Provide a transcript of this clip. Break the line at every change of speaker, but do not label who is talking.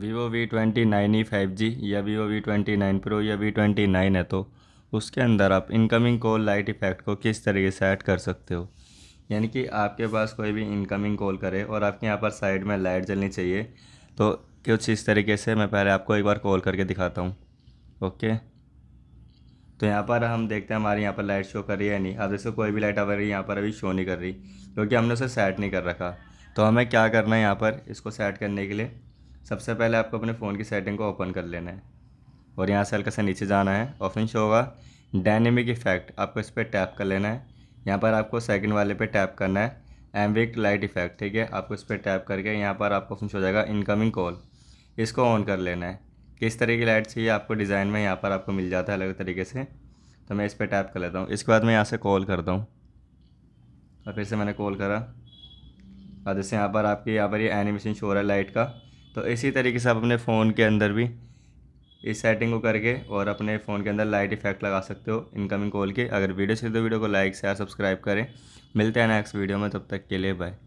Vivo V twenty nine E five G या Vivo V twenty nine pro या V twenty nine है तो उसके अंदर आप इनकमिंग कॉल लाइट इफ़ेक्ट को किस तरीके से ऐड कर सकते हो यानी कि आपके पास कोई भी इनकमिंग कॉल करे और आपके यहाँ पर साइड में लाइट जलनी चाहिए तो कुछ इस तरीके से मैं पहले आपको एक बार कॉल करके दिखाता हूँ ओके तो यहाँ पर हम देखते हैं हमारे यहाँ पर लाइट शो कर रही है नहीं अब जैसे कोई भी लाइट हमारी यहाँ पर अभी शो नहीं कर रही क्योंकि हमने उसे सेट नहीं कर रखा तो हमें क्या करना है यहाँ पर इसको सेट करने के लिए सबसे पहले आपको अपने फ़ोन की सेटिंग को ओपन कर लेना है और यहाँ से हल्का सा नीचे जाना है ऑप्शन शो होगा डायनेमिक इफ़ेक्ट आपको इस पर टैप कर लेना है यहाँ पर आपको सेकंड वाले पे टैप करना है विक लाइट इफ़ेक्ट ठीक है आपको इस पर टैप करके यहाँ पर आपको ऑप्शन हो जाएगा इनकमिंग कॉल इसको ऑन कर लेना है किस तरह की लाइट चाहिए आपको डिज़ाइन में यहाँ पर आपको मिल जाता है अलग तरीके से तो मैं इस पर टैप कर लेता हूँ इसके बाद मैं यहाँ से कॉल करता हूँ और फिर से मैंने कॉल करा और जैसे यहाँ पर आपके यहाँ पर ये एनिमेशन शो हो रहा है लाइट का तो इसी तरीके से आप अपने फ़ोन के अंदर भी इस सेटिंग को करके और अपने फ़ोन के अंदर लाइट इफेक्ट लगा सकते हो इनकमिंग कॉल के अगर वीडियो से तो वीडियो को लाइक शेयर सब्सक्राइब करें मिलते हैं नेक्स्ट वीडियो में तब तक के लिए बाय